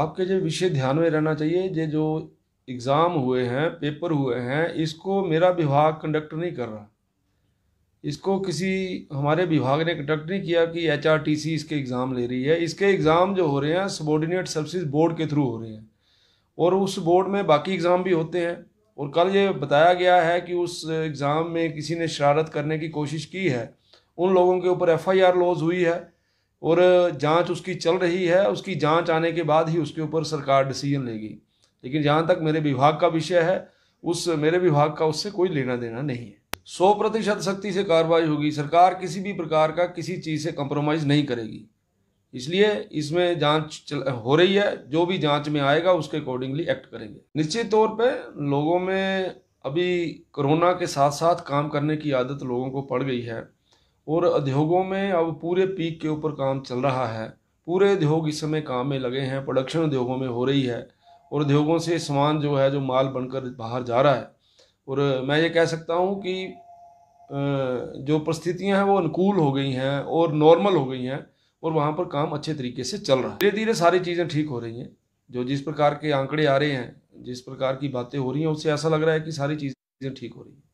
आपके जो विषय ध्यान में रहना चाहिए ये जो एग्ज़ाम हुए हैं पेपर हुए हैं इसको मेरा विभाग कंडक्ट नहीं कर रहा इसको किसी हमारे विभाग ने कंडक्ट नहीं किया कि एच इसके एग्ज़ाम ले रही है इसके एग्ज़ाम जो हो रहे हैं सबॉर्डिनेट सर्विस बोर्ड के थ्रू हो रहे हैं और उस बोर्ड में बाकी एग्ज़ाम भी होते हैं और कल ये बताया गया है कि उस एग्ज़ाम में किसी ने शरारत करने की कोशिश की है उन लोगों के ऊपर एफ आई लॉज हुई है और जांच उसकी चल रही है उसकी जांच आने के बाद ही उसके ऊपर सरकार डिसीजन लेगी लेकिन जहाँ तक मेरे विभाग का विषय है उस मेरे विभाग का उससे कोई लेना देना नहीं है सौ प्रतिशत सख्ती से कार्रवाई होगी सरकार किसी भी प्रकार का किसी चीज़ से कंप्रोमाइज़ नहीं करेगी इसलिए इसमें जांच हो रही है जो भी जांच में आएगा उसके अकॉर्डिंगली एक्ट करेंगे निश्चित तौर पे लोगों में अभी कोरोना के साथ साथ काम करने की आदत लोगों को पड़ गई है और उद्योगों में अब पूरे पीक के ऊपर काम चल रहा है पूरे उद्योग इस समय काम में लगे हैं प्रोडक्शन उद्योगों में हो रही है और उद्योगों से सामान जो है जो माल बनकर बाहर जा रहा है और मैं ये कह सकता हूँ कि जो परिस्थितियाँ हैं वो अनुकूल हो गई हैं और नॉर्मल हो गई हैं और वहाँ पर काम अच्छे तरीके से चल रहा है धीरे धीरे सारी चीज़ें ठीक हो रही हैं जो जिस प्रकार के आंकड़े आ रहे हैं जिस प्रकार की बातें हो रही हैं उससे ऐसा लग रहा है कि सारी चीज़ें ठीक हो रही हैं